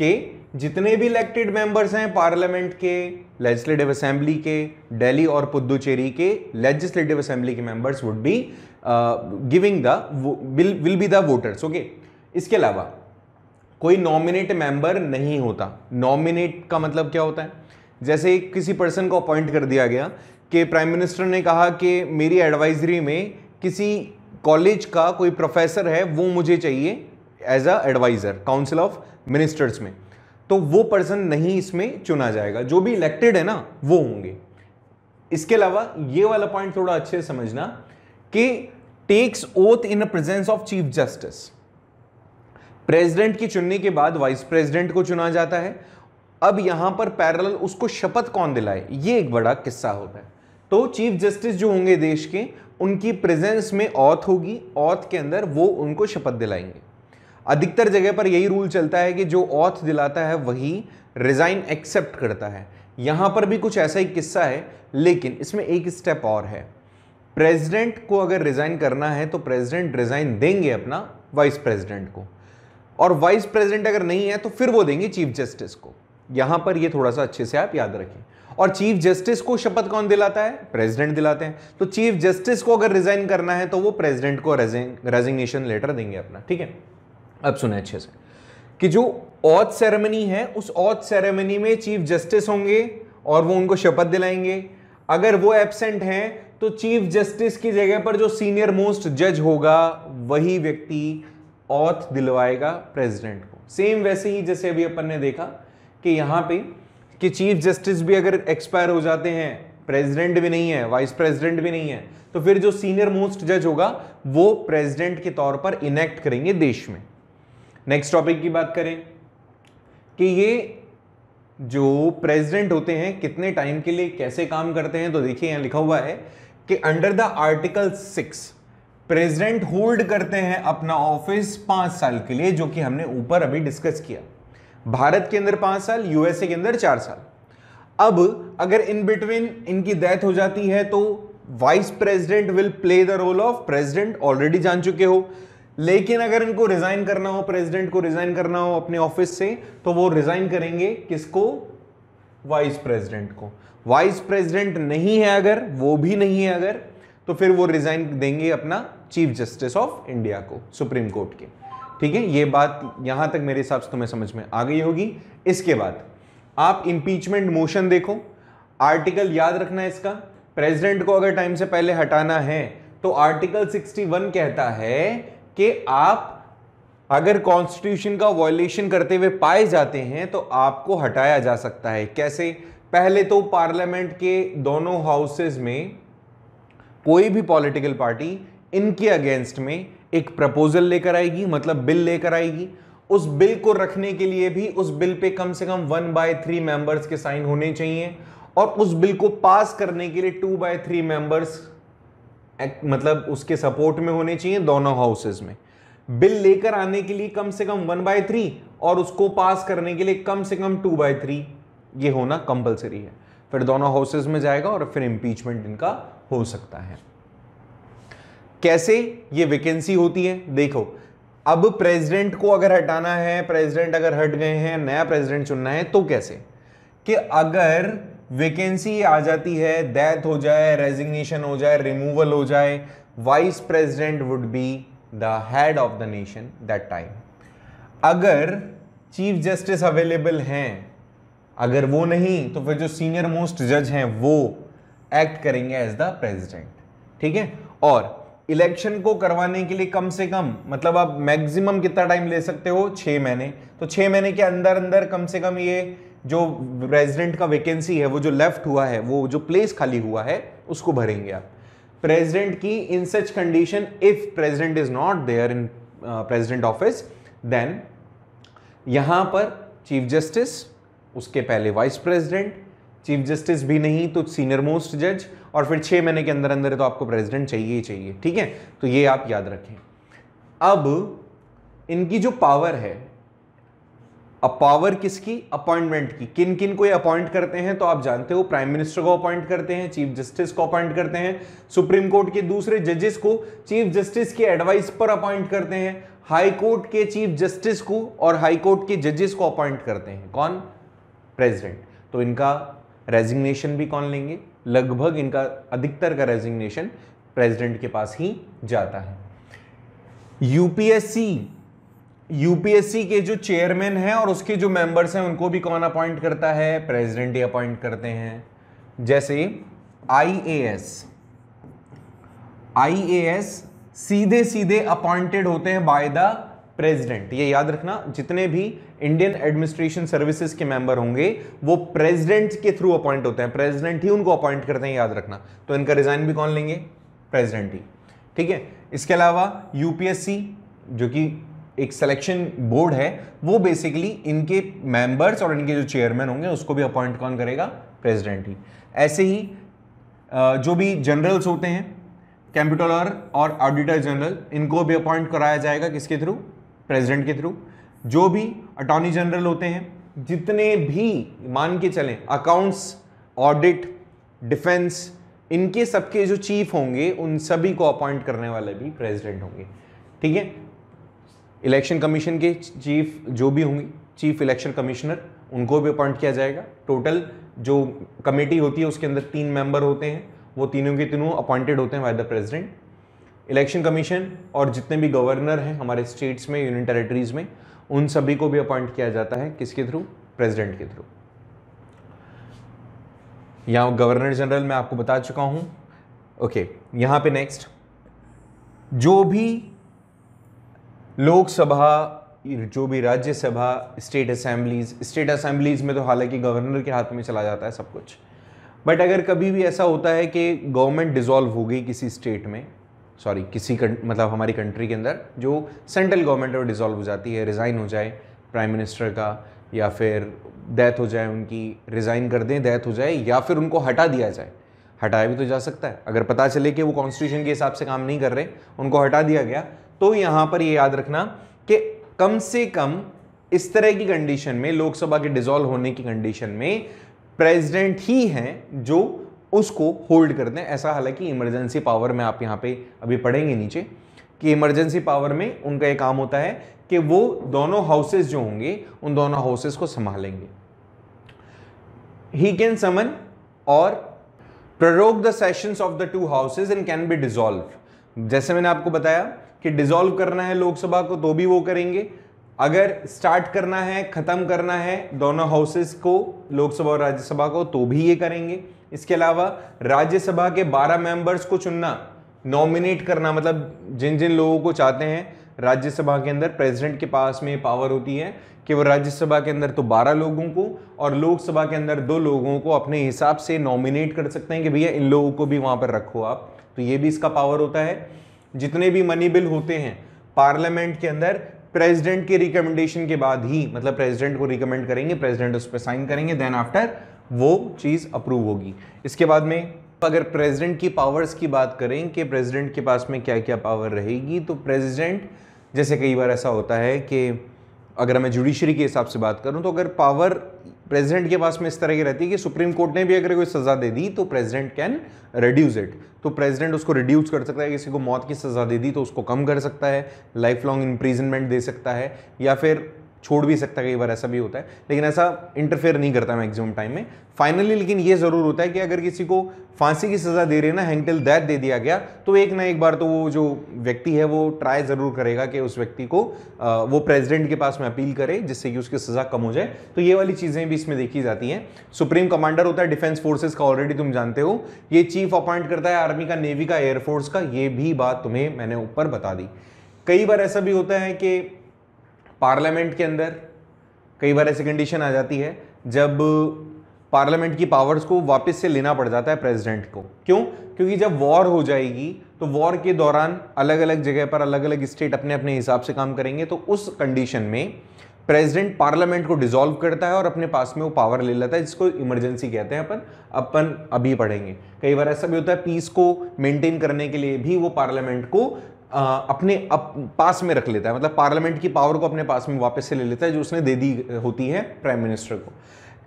कि जितने भी इलेक्टेड मेंबर्स हैं पार्लियामेंट के लेजिस्लेटिव असेंबली के दिल्ली और पुदुचेरी के लेजिस्लेटिव असेंबली के members would be giving the will be the voters okay इसके अलावा कोई नॉमिनेट मेंबर नहीं होता नॉमिनेट का मतलब क्या होता है जैसे किसी पर्सन को अपॉइंट कर दिया गया कि प्राइम मिनिस्टर ने कहा कि मेरी एडवाइजरी में किसी कॉलेज का कोई प्रोफेसर है वो मुझे चाहिए as a adviser council of ministers में तो वो पर्सन नहीं इसमें चुना जाएगा जो भी इलेक्टेड है ना वो होंगे इसके अलावा ये वाला पॉइंट थोड़ा अच्छे से समझना कि takes oath in the presence of chief justice president की चुनने के बाद वाइस प्रेसिडेंट को चुना जाता है अब यहां पर पैरल उसको शपथ कौन दिलाए ये एक बड़ा किस्सा होता है तो चीफ जस्टिस जो होंगे देश के उनकी प्रेजेंस में औत होगी औत के अंदर वो उनको शपथ दिलाएंगे अधिकतर जगह पर यही रूल चलता है कि जो ऑथ दिलाता है वही रिज़ाइन एक्सेप्ट करता है यहां पर भी कुछ ऐसा ही किस्सा है लेकिन इसमें एक स्टेप और है प्रेसिडेंट को अगर रिज़ाइन करना है तो प्रेसिडेंट रिज़ाइन देंगे अपना वाइस प्रेसिडेंट को और वाइस प्रेसिडेंट अगर नहीं है तो फिर वो देंगे चीफ जस्टिस को यहां पर ये थोड़ा सा अच्छे से आप याद रखें और चीफ जस्टिस को शपथ कौन दिलाता है प्रेसिडेंट दिलाते हैं तो चीफ जस्टिस को अगर रिजाइन करना है तो वो प्रेसिडेंट को रेजिग्नेशन लेटर देंगे अपना ठीक है अब सुने अच्छे से कि जो औद सेरेमनी है उस औद सेरेमनी में चीफ जस्टिस होंगे और वो उनको शपथ दिलाएंगे अगर वो एबसेंट हैं तो चीफ जस्टिस की जगह पर जो सीनियर मोस्ट जज होगा वही व्यक्ति औथ दिलवाएगा प्रेसिडेंट को सेम वैसे ही जैसे अभी अपन ने देखा कि यहाँ पे कि चीफ जस्टिस भी अगर एक्सपायर हो जाते हैं प्रेसिडेंट भी नहीं है वाइस प्रेसिडेंट भी नहीं है तो फिर जो सीनियर मोस्ट जज होगा वो प्रेसिडेंट के तौर पर इनेक्ट करेंगे देश में नेक्स्ट टॉपिक की बात करें कि ये जो प्रेसिडेंट होते हैं कितने टाइम के लिए कैसे काम करते हैं तो देखिए यहां लिखा हुआ है कि under the article six president hold करते हैं अपना ऑफिस पांच साल के लिए जो कि हमने ऊपर अभी डिस्कस किया भारत के अंदर पांच साल यूएसए के अंदर चार साल अब अगर इन बिटवीन इनकी डेथ हो जाती है तो vice president will play the role of president already जान चुके हो लेकिन अगर इनको रिजाइन करना हो प्रेसिडेंट को रिजाइन करना हो अपने ऑफिस से तो वो रिजाइन करेंगे किसको वाइस प्रेसिडेंट को वाइस प्रेसिडेंट नहीं है अगर वो भी नहीं है अगर तो फिर वो रिजाइन देंगे अपना चीफ जस्टिस ऑफ इंडिया को सुप्रीम कोर्ट के ठीक है ये बात यहां तक मेरे हिसाब से तुम्हें समझ में आ गई होगी इसके बाद आप इंपीचमेंट मोशन देखो आर्टिकल याद रखना है इसका प्रेसिडेंट को अगर टाइम से पहले हटाना है तो आर्टिकल 61 कहता है कि आप अगर कॉन्स्टिट्यूशन का वॉयलेशन करते हुए पाए जाते हैं तो आपको हटाया जा सकता है कैसे पहले तो पार्लियामेंट के दोनों हाउसेज में कोई भी पॉलिटिकल पार्टी इनके अगेंस्ट में एक प्रपोजल लेकर आएगी मतलब बिल लेकर आएगी उस बिल को रखने के लिए भी उस बिल पे कम से कम वन बाय थ्री मेंबर्स के साइन होने चाहिए और उस बिल को पास करने के लिए टू बाय थ्री मेंबर्स मतलब उसके सपोर्ट में होने चाहिए दोनों हाउसेज में बिल लेकर आने के लिए कम से कम वन बाय थ्री और उसको पास करने के लिए कम से कम टू बाय थ्री ये होना कंपलसरी है फिर दोनों हाउसेज में जाएगा और फिर इम्पीचमेंट इनका हो सकता है कैसे ये वैकेंसी होती है देखो अब प्रेसिडेंट को अगर हटाना है प्रेसिडेंट अगर हट गए हैं नया प्रेसिडेंट चुनना है तो कैसे कि अगर वैकेंसी आ जाती है डेथ हो जाए रेजिग्नेशन हो जाए रिमूवल हो जाए vice president would be the head of the nation that time अगर चीफ जस्टिस अवेलेबल हैं अगर वो नहीं तो फिर जो सीनियर मोस्ट जज हैं वो एक्ट करेंगे एज द प्रेसिडेंट ठीक है और इलेक्शन को करवाने के लिए कम से कम मतलब आप मैक्सिमम कितना टाइम ले सकते हो छः महीने तो छः महीने के अंदर अंदर कम से कम ये जो प्रेजिडेंट का वैकेंसी है वो जो लेफ्ट हुआ है वो जो प्लेस खाली हुआ है उसको भरेंगे आप प्रेसिडेंट की in such condition if president is not there in president office then यहाँ पर चीफ जस्टिस उसके पहले वाइस प्रेसिडेंट चीफ जस्टिस भी नहीं तो सीनियर मोस्ट जज और फिर छः महीने के अंदर अंदर तो आपको प्रेसिडेंट चाहिए ही चाहिए ठीक है तो ये आप याद रखें अब इनकी जो पावर है अब पावर किसकी अपॉइंटमेंट की किन किन को ये अपॉइंट करते हैं तो आप जानते हो प्राइम मिनिस्टर को अपॉइंट करते हैं चीफ जस्टिस को अपॉइंट करते हैं सुप्रीम कोर्ट के दूसरे जजेस को चीफ जस्टिस की एडवाइस पर अपॉइंट करते हैं हाई कोर्ट के चीफ जस्टिस को और हाई कोर्ट के जजेस को अपॉइंट करते हैं कौन प्रेसिडेंट तो इनका रेजिग्नेशन भी कौन लेंगे लगभग इनका अधिकतर का रेजिग्नेशन प्रेसिडेंट के पास ही जाता है यूपीएससी यूपीएससी के जो चेयरमैन हैं और उसके जो मेंबर्स हैं उनको भी कौन अपॉइंट करता है प्रेसिडेंट ही अपॉइंट करते हैं जैसे आईएएस आईएएस सीधे सीधे अपॉइंटेड होते हैं बाय द प्रेसिडेंट ये याद रखना जितने भी इंडियन एडमिनिस्ट्रेशन सर्विसेज के मेंबर होंगे वो प्रेसिडेंट के थ्रू अपॉइंट होते हैं प्रेसिडेंट ही उनको अपॉइंट करते हैं याद रखना तो इनका रिजाइन भी कौन लेंगे प्रेसिडेंट ही ठीक है इसके अलावा यूपीएससी जो कि एक सिलेक्शन बोर्ड है वो बेसिकली इनके मेंबर्स और इनके जो चेयरमैन होंगे उसको भी अपॉइंट कौन करेगा प्रेसिडेंट ही ऐसे ही जो भी जनरल्स होते हैं कंप्यूटर और ऑडिटर जनरल इनको भी अपॉइंट कराया जाएगा किसके थ्रू प्रेसिडेंट के थ्रू जो भी अटॉर्नी जनरल होते हैं जितने भी मान के चलें अकाउंट्स ऑडिट डिफेंस इनके सबके जो चीफ होंगे उन सभी को अपॉइंट करने वाले भी प्रेसिडेंट होंगे ठीक है इलेक्शन कमीशन के चीफ जो भी होंगे चीफ इलेक्शन कमिश्नर उनको भी अपॉइंट किया जाएगा टोटल जो कमेटी होती है उसके अंदर तीन मेंबर होते हैं वो तीनों के तीनों अपॉइंटेड होते हैं by the president election commission और जितने भी गवर्नर हैं हमारे स्टेट्स में यूनियन टेरेटरीज में उन सभी को भी अपॉइंट किया जाता है किसके थ्रू प्रेसिडेंट के थ्रू यहाँ गवर्नर जनरल मैं आपको बता चुका हूँ ओके okay, यहाँ पे नेक्स्ट जो भी लोकसभा जो भी Rajya Sabha state assemblies state assemblies में तो हालांकि गवर्नर के हाथ में चला जाता है सब कुछ बट अगर कभी भी ऐसा होता है कि गवर्नमेंट डिसॉल्व हो गई किसी स्टेट में सॉरी किसी मतलब हमारी कंट्री के अंदर जो सेंट्रल गवर्नमेंट है वो डिसॉल्व हो जाती है रिज़ाइन हो जाए प्राइम मिनिस्टर का या फिर डेथ हो जाए उनकी रिज़ाइन कर दें डेथ हो जाए या फिर उनको हटा दिया जाए हटाया भी तो जा सकता है अगर पता चले कि वो कॉन्स्टिट्यूशन के हिसाब से काम नहीं कर रहे उनको हटा दिया गया तो यहां पर ये याद रखना कि कम से कम इस तरह की कंडीशन में लोकसभा के डिसॉल्व होने की कंडीशन में प्रेसिडेंट ही हैं जो उसको होल्ड करते हैं ऐसा हालांकि इमरजेंसी पावर में आप यहां पे अभी पढ़ेंगे नीचे कि इमरजेंसी पावर में उनका यह काम होता है कि वो दोनों हाउसेस जो होंगे उन दोनों हाउसेस को संभालेंगे ही कैन समन और prorogue the sessions of the two houses and can be dissolve जैसे मैंने आपको बताया कि डिसॉल्व करना है लोकसभा को तो भी वो करेंगे अगर स्टार्ट करना है ख़त्म करना है दोनों हाउसेस को लोकसभा और राज्यसभा को तो भी ये करेंगे इसके अलावा राज्यसभा के 12 मेंबर्स को चुनना नॉमिनेट करना मतलब जिन जिन लोगों को चाहते हैं राज्यसभा के अंदर प्रेसिडेंट के पास में पावर होती है कि वो राज्यसभा के अंदर तो 12 लोगों को और लोकसभा के अंदर दो लोगों को अपने हिसाब से नॉमिनेट कर सकते हैं कि भैया इन लोगों को भी वहाँ पर रखो आप तो ये भी इसका पावर होता है जितने भी मनी बिल होते हैं पार्लियामेंट के अंदर प्रेसिडेंट के रिकमेंडेशन के बाद ही मतलब प्रेसिडेंट को रिकमेंड करेंगे प्रेसिडेंट उस पर साइन करेंगे देन आफ्टर वो चीज़ अप्रूव होगी इसके बाद में अगर प्रेसिडेंट की पावर्स की बात करें कि प्रेसिडेंट के पास में क्या क्या पावर रहेगी तो प्रेसिडेंट जैसे कई बार ऐसा होता है कि अगर मैं जुडिशरी के हिसाब से बात करूं तो अगर पावर प्रेसिडेंट के पास में इस तरह की रहती है कि सुप्रीम कोर्ट ने भी अगर कोई सज़ा दे दी तो प्रेसिडेंट कैन रिड्यूस इट तो प्रेसिडेंट उसको रिड्यूस कर सकता है किसी को मौत की सज़ा दे दी तो उसको कम कर सकता है लाइफ लॉन्ग इम्प्रीजनमेंट दे सकता है या फिर छोड़ भी सकता है कई बार ऐसा भी होता है लेकिन ऐसा इंटरफेयर नहीं करता मैक्सिमम टाइम में फाइनली लेकिन ये ज़रूर होता है कि अगर किसी को फांसी की सज़ा दे रही है ना हैंगटिल दैथ दे दिया गया तो एक ना एक बार तो वो जो व्यक्ति है वो ट्राई ज़रूर करेगा कि उस व्यक्ति को वो प्रेसिडेंट के पास में अपील करे जिससे कि उसकी सज़ा कम हो जाए तो ये वाली चीज़ें भी इसमें देखी जाती हैं सुप्रीम कमांडर होता है डिफेंस फोर्सेज का ऑलरेडी तुम जानते हो ये चीफ अपॉइंट करता है आर्मी का नेवी का एयरफोर्स का ये भी बात तुम्हें मैंने ऊपर बता दी कई बार ऐसा भी होता है कि पार्लियामेंट के अंदर कई बार ऐसी कंडीशन आ जाती है जब पार्लियामेंट की पावर्स को वापस से लेना पड़ जाता है प्रेसिडेंट को क्यों क्योंकि जब वॉर हो जाएगी तो वॉर के दौरान अलग अलग जगह पर अलग अलग स्टेट अपने अपने हिसाब से काम करेंगे तो उस कंडीशन में प्रेसिडेंट पार्लियामेंट को डिसॉल्व करता है और अपने पास में वो पावर ले लेता है जिसको इमरजेंसी कहते हैं अपन अपन अभी पढ़ेंगे कई बार ऐसा भी होता है पीस को मेंटेन करने के लिए भी वो पार्लियामेंट को अपने अप, पास में रख लेता है मतलब पार्लियामेंट की पावर को अपने पास में वापस से ले लेता है जो उसने दे दी होती है प्राइम मिनिस्टर को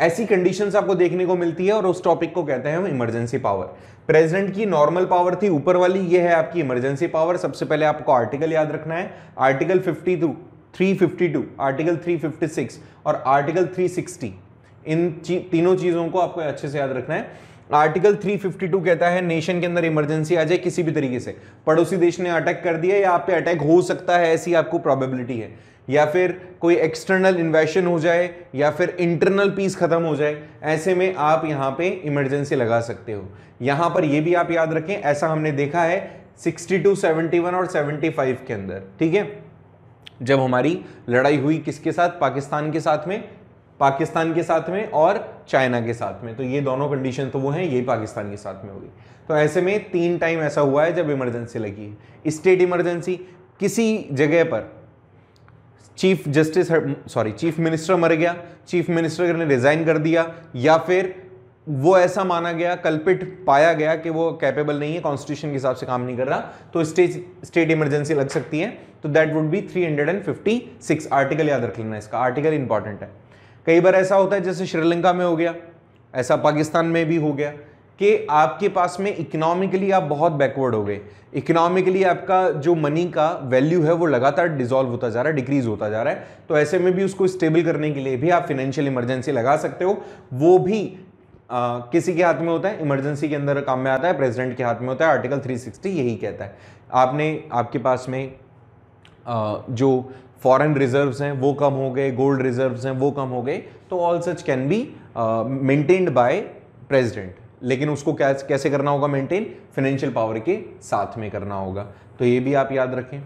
ऐसी कंडीशंस आपको देखने को मिलती है और उस टॉपिक को कहते हैं हम इमरजेंसी पावर प्रेसिडेंट की नॉर्मल पावर थी ऊपर वाली ये है आपकी इमरजेंसी पावर सबसे पहले आपको आर्टिकल याद रखना है आर्टिकल 52 352 आर्टिकल 356 और आर्टिकल 360 इन ची, तीनों चीज़ों को आपको अच्छे से याद रखना है आर्टिकल 352 कहता है नेशन के अंदर इमरजेंसी आ जाए किसी भी तरीके से पड़ोसी देश ने अटैक कर दिया या आप पे अटैक हो सकता है ऐसी आपको प्रॉबेबिलिटी है या फिर कोई एक्सटर्नल इन्वेशन हो जाए या फिर इंटरनल पीस खत्म हो जाए ऐसे में आप यहाँ पे इमरजेंसी लगा सकते हो यहाँ पर यह भी आप याद रखें ऐसा हमने देखा है 62, 71 और 75 के अंदर ठीक है जब हमारी लड़ाई हुई किसके साथ पाकिस्तान के साथ में पाकिस्तान के साथ में और चाइना के साथ में तो ये दोनों कंडीशन तो वो हैं ये पाकिस्तान के साथ में होगी तो ऐसे में तीन टाइम ऐसा हुआ है जब इमरजेंसी लगी है स्टेट इमरजेंसी किसी जगह पर chief justice sorry chief minister मर गया चीफ मिनिस्टर ने रिज़ाइन कर दिया या फिर वो ऐसा माना गया कल्पिट पाया गया कि वो कैपेबल नहीं है कॉन्स्टिट्यूशन के हिसाब से काम नहीं कर रहा तो स्टेट स्टेट इमरजेंसी लग सकती है तो दैट वुड बी 356 आर्टिकल याद रख लेना इसका आर्टिकल इंपॉर्टेंट है कई बार ऐसा होता है जैसे श्रीलंका में हो गया ऐसा पाकिस्तान में भी हो गया कि आपके पास में इकोनॉमिकली आप बहुत बैकवर्ड हो गए इकोनॉमिकली आपका जो मनी का वैल्यू है वो लगातार डिजॉल्व होता जा रहा है डिक्रीज होता जा रहा है तो ऐसे में भी उसको स्टेबल करने के लिए भी आप फाइनेंशियल इमरजेंसी लगा सकते हो वो भी आ, किसी के हाथ में होता है इमरजेंसी के अंदर काम में आता है प्रेजिडेंट के हाथ में होता है आर्टिकल थ्री यही कहता है आपने आपके पास में आ, जो फॉरेन रिजर्व्स हैं वो कम हो गए गोल्ड रिजर्व्स हैं वो कम हो गए तो all such can be maintained by president लेकिन उसको कैसे कैसे करना होगा मेंटेन फाइनेंशियल पावर के साथ में करना होगा तो ये भी आप याद रखें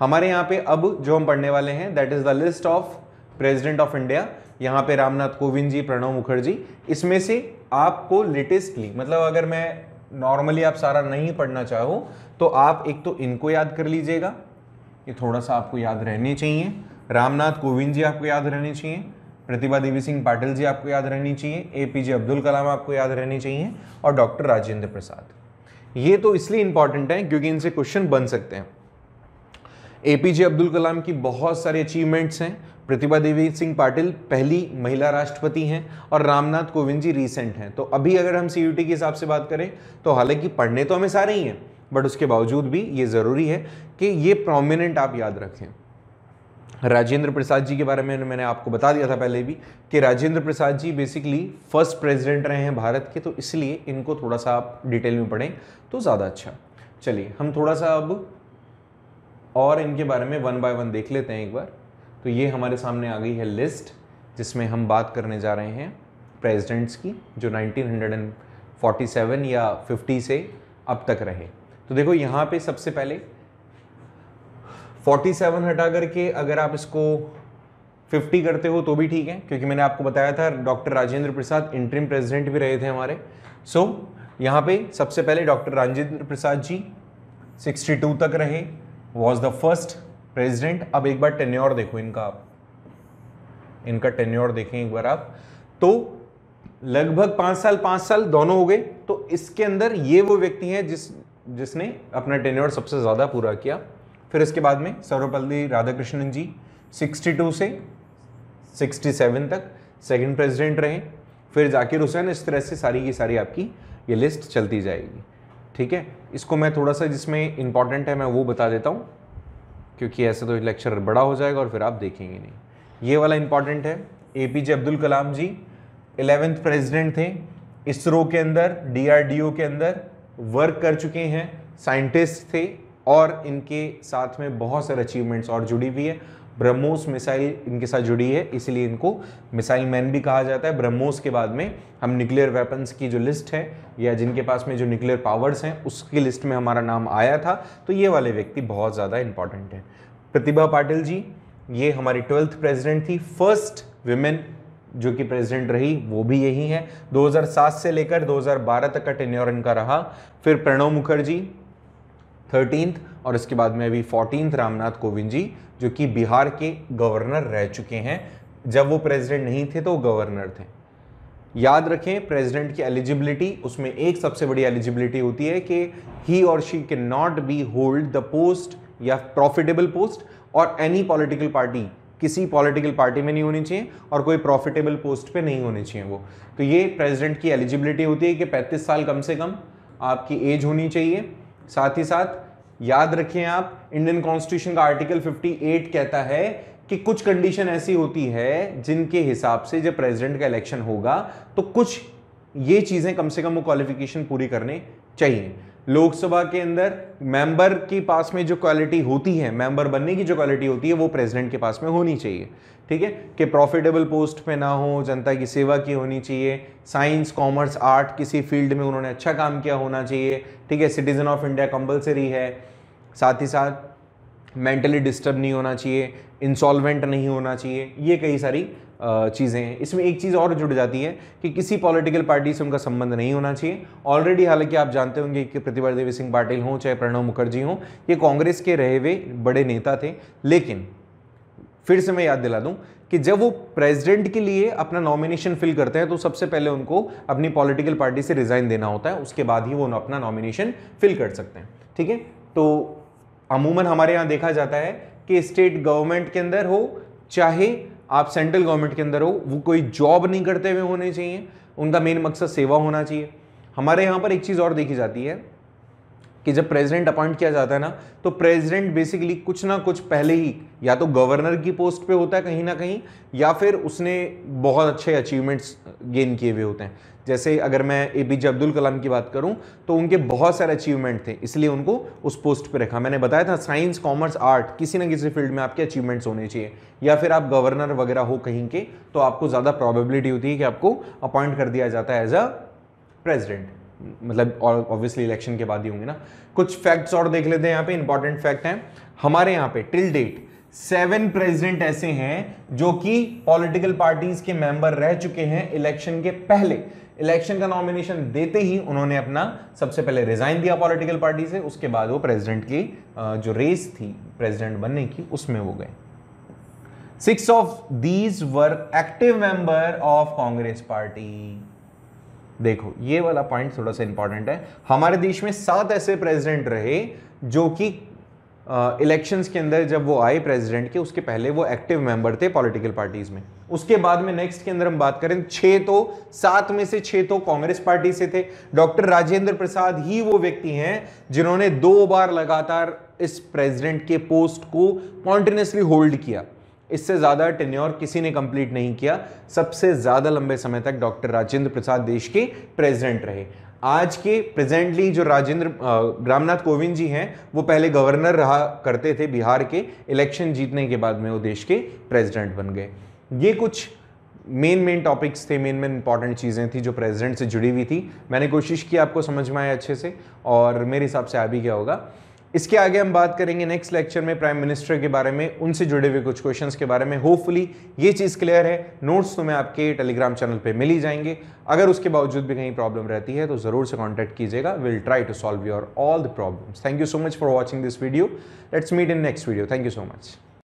हमारे यहाँ पे अब जो हम पढ़ने वाले हैं that is the list of president of India यहाँ पे रामनाथ कोविंद जी प्रणब मुखर्जी इसमें से आपको लेटेस्टली मतलब अगर मैं नॉर्मली आप सारा नहीं पढ़ना चाहो तो आप एक तो इनको याद कर लीजिएगा ये थोड़ा सा आपको याद रहने चाहिए रामनाथ कोविंद जी आपको याद रहने चाहिए प्रतिभा देवी सिंह पाटिल जी आपको याद रहनी चाहिए ए पी जे अब्दुल कलाम आपको याद रहनी चाहिए और डॉक्टर राजेंद्र प्रसाद ये तो इसलिए इंपॉर्टेंट है क्योंकि इनसे क्वेश्चन बन सकते हैं ए पी जे अब्दुल कलाम की बहुत सारे अचीवमेंट्स हैं प्रतिभा देवी सिंह पाटिल पहली महिला राष्ट्रपति हैं और रामनाथ कोविंद जी रिसेंट हैं तो अभी अगर हम सी के हिसाब से बात करें तो हालांकि पढ़ने तो हमें सारे ही हैं बट उसके बावजूद भी ये ज़रूरी है कि ये प्रोमिनेंट आप याद रखें राजेंद्र प्रसाद जी के बारे में मैंने आपको बता दिया था पहले भी कि Rajendra Prasad ji basically first president रहे हैं भारत के तो इसलिए इनको थोड़ा सा आप डिटेल में पढ़ें तो ज़्यादा अच्छा चलिए हम थोड़ा सा अब और इनके बारे में वन बाय वन देख लेते हैं एक बार तो ये हमारे सामने आ गई है लिस्ट जिसमें हम बात करने जा रहे हैं प्रेजिडेंट्स की जो नाइनटीन या फिफ्टी से अब तक रहे तो देखो यहाँ पे सबसे पहले 47 हटा करके अगर आप इसको 50 करते हो तो भी ठीक है क्योंकि मैंने आपको बताया था doctor Rajendra Prasad interim president भी रहे थे हमारे सो so, यहाँ पे सबसे पहले डॉक्टर राजेंद्र प्रसाद जी 62 तक रहे वॉज द फर्स्ट प्रेसिडेंट अब एक बार टेन्योर देखो इनका आप इनका टेन्योर देखें एक बार आप तो लगभग पांच साल पाँच साल दोनों हो गए तो इसके अंदर ये वो व्यक्ति हैं जिस जिसने अपना टेन्योर सबसे ज़्यादा पूरा किया फिर इसके बाद में सर्वपल्ली राधाकृष्णन जी 62 से 67 तक सेकंड प्रेसिडेंट रहे फिर जाकिर हुसैन इस तरह से सारी की सारी आपकी ये लिस्ट चलती जाएगी ठीक है इसको मैं थोड़ा सा जिसमें इंपॉर्टेंट है मैं वो बता देता हूँ क्योंकि ऐसे तो लेक्चर बड़ा हो जाएगा और फिर आप देखेंगे नहीं ये वाला इंपॉर्टेंट है A P J Abdul Kalam ji eleventh president थे इसरो के अंदर डी के अंदर वर्क कर चुके हैं साइंटिस्ट थे और इनके साथ में बहुत सारे अचीवमेंट्स और जुड़ी हुई है ब्रह्मोस मिसाइल इनके साथ जुड़ी है इसलिए इनको मिसाइल मैन भी कहा जाता है ब्रह्मोस के बाद में हम न्यूक्लियर वेपन्स की जो लिस्ट है या जिनके पास में जो न्यूक्लियर पावर्स हैं उसकी लिस्ट में हमारा नाम आया था तो ये वाले व्यक्ति बहुत ज़्यादा इंपॉर्टेंट हैं प्रतिभा पाटिल जी ये हमारी ट्वेल्थ प्रेजिडेंट थी फर्स्ट विमेन जो कि प्रेसिडेंट रही वो भी यही है 2007 से लेकर 2012 तक का टेन्योर इनका रहा फिर प्रणव मुखर्जी थर्टीन और इसके बाद में अभी फोर्टीन रामनाथ कोविंद जी जो कि बिहार के गवर्नर रह चुके हैं जब वो प्रेसिडेंट नहीं थे तो गवर्नर थे याद रखें प्रेसिडेंट की एलिजिबिलिटी उसमें एक सबसे बड़ी एलिजिबिलिटी होती है कि ही और she can not be hold the post या प्रॉफिटेबल पोस्ट और एनी पॉलिटिकल पार्टी किसी पॉलिटिकल पार्टी में नहीं होनी चाहिए और कोई प्रॉफिटेबल पोस्ट पे नहीं होने चाहिए वो तो ये प्रेसिडेंट की एलिजिबिलिटी होती है कि 35 साल कम से कम आपकी एज होनी चाहिए साथ ही साथ याद रखिए आप इंडियन कॉन्स्टिट्यूशन का आर्टिकल 58 कहता है कि कुछ कंडीशन ऐसी होती है जिनके हिसाब से जब प्रेसिडेंट का इलेक्शन होगा तो कुछ ये चीज़ें कम से कम वो क्वालिफिकेशन पूरी करने चाहिए लोकसभा के अंदर मेंबर के पास में जो क्वालिटी होती है मेंबर बनने की जो क्वालिटी होती है वो प्रेसिडेंट के पास में होनी चाहिए ठीक है कि प्रॉफिटेबल पोस्ट पे ना हो जनता की सेवा की होनी चाहिए साइंस कॉमर्स आर्ट किसी फील्ड में उन्होंने अच्छा काम किया होना चाहिए ठीक है सिटीज़न ऑफ इंडिया कंपलसरी है साथ ही साथ मेंटली डिस्टर्ब नहीं होना चाहिए इंसॉल्वेंट नहीं होना चाहिए ये कई सारी चीज़ें इसमें एक चीज़ और जुड़ जाती है कि किसी पॉलिटिकल पार्टी से उनका संबंध नहीं होना चाहिए ऑलरेडी हालांकि आप जानते होंगे कि प्रतिभा देवी सिंह पाटिल हों चाहे प्रणब मुखर्जी हों ये कांग्रेस के रहे हुए बड़े नेता थे लेकिन फिर से मैं याद दिला दूं कि जब वो प्रेसिडेंट के लिए अपना नॉमिनेशन फिल करते हैं तो सबसे पहले उनको अपनी पॉलिटिकल पार्टी से रिजाइन देना होता है उसके बाद ही वो अपना नॉमिनेशन फिल कर सकते हैं ठीक है तो अमूमन हमारे यहाँ देखा जाता है कि स्टेट गवर्नमेंट के अंदर हो चाहे आप सेंट्रल गवर्नमेंट के अंदर हो वो कोई जॉब नहीं करते हुए होने चाहिए उनका मेन मकसद सेवा होना चाहिए हमारे यहाँ पर एक चीज़ और देखी जाती है कि जब प्रेसिडेंट अपॉइंट किया जाता है ना तो प्रेसिडेंट बेसिकली कुछ ना कुछ पहले ही या तो गवर्नर की पोस्ट पे होता है कहीं ना कहीं या फिर उसने बहुत अच्छे अचीवमेंट्स गेन किए हुए होते हैं जैसे अगर मैं ए पी जे अब्दुल कलाम की बात करूं तो उनके बहुत सारे अचीवमेंट थे इसलिए उनको उस पोस्ट पर रखा मैंने बताया था साइंस कॉमर्स आर्ट किसी ना किसी फील्ड में आपके अचीवमेंट्स होने चाहिए या फिर आप गवर्नर वगैरह हो कहीं के तो आपको ज़्यादा प्रॉबेबिलिटी होती है कि आपको अपॉइंट कर दिया जाता है एज अ प्रेजिडेंट मतलब और ऑब्वियसली इलेक्शन के बाद ही होंगे ना कुछ फैक्ट्स और देख लेते हैं यहाँ पे इंपॉर्टेंट फैक्ट हैं हमारे यहाँ पे टिल डेट सेवन प्रेसिडेंट ऐसे हैं जो कि पॉलिटिकल पार्टीज के मेंबर रह चुके हैं इलेक्शन के पहले इलेक्शन का नॉमिनेशन देते ही उन्होंने अपना सबसे पहले रिजाइन दिया पॉलिटिकल पार्टी से उसके बाद वो प्रेसिडेंट की जो रेस थी प्रेसिडेंट बनने की उसमें वो गए six of these were active member of Congress party देखो ये वाला पॉइंट थोड़ा सा इंपॉर्टेंट है हमारे देश में सात ऐसे प्रेसिडेंट रहे जो कि इलेक्शंस के अंदर जब वो आए प्रेसिडेंट के उसके पहले वो एक्टिव मेंबर थे पॉलिटिकल पार्टीज़ में उसके बाद में नेक्स्ट के अंदर हम बात करें छह तो सात में से छह तो कांग्रेस पार्टी से थे डॉक्टर राजेंद्र प्रसाद ही वो व्यक्ति हैं जिन्होंने दो बार लगातार इस प्रेसिडेंट के पोस्ट को कॉन्टिन्यूसली होल्ड किया इससे ज़्यादा टेन्योर किसी ने कंप्लीट नहीं किया सबसे ज़्यादा लंबे समय तक डॉक्टर राजेंद्र प्रसाद देश के प्रेसिडेंट रहे आज के प्रेजेंटली जो राजेंद्र रामनाथ कोविंद जी हैं वो पहले गवर्नर रहा करते थे बिहार के इलेक्शन जीतने के बाद में वो देश के प्रेसिडेंट बन गए ये कुछ मेन मेन टॉपिक्स थे मेन मेन इंपॉर्टेंट चीज़ें थी जो प्रेसिडेंट से जुड़ी हुई थी मैंने कोशिश की आपको समझ में आए अच्छे से और मेरे हिसाब से आ भी गया होगा इसके आगे हम बात करेंगे नेक्स्ट लेक्चर में प्राइम मिनिस्टर के बारे में उनसे जुड़े हुए कुछ क्वेश्चंस के बारे में होपफुली ये चीज़ क्लियर है नोट्स तुम्हें तो आपके टेलीग्राम चैनल पे मिल ही जाएंगे अगर उसके बावजूद भी कहीं प्रॉब्लम रहती है तो ज़रूर से कॉन्टैक्ट कीजिएगा will try to solve your all the problems thank you so much for watching this video let's meet in next video thank you so much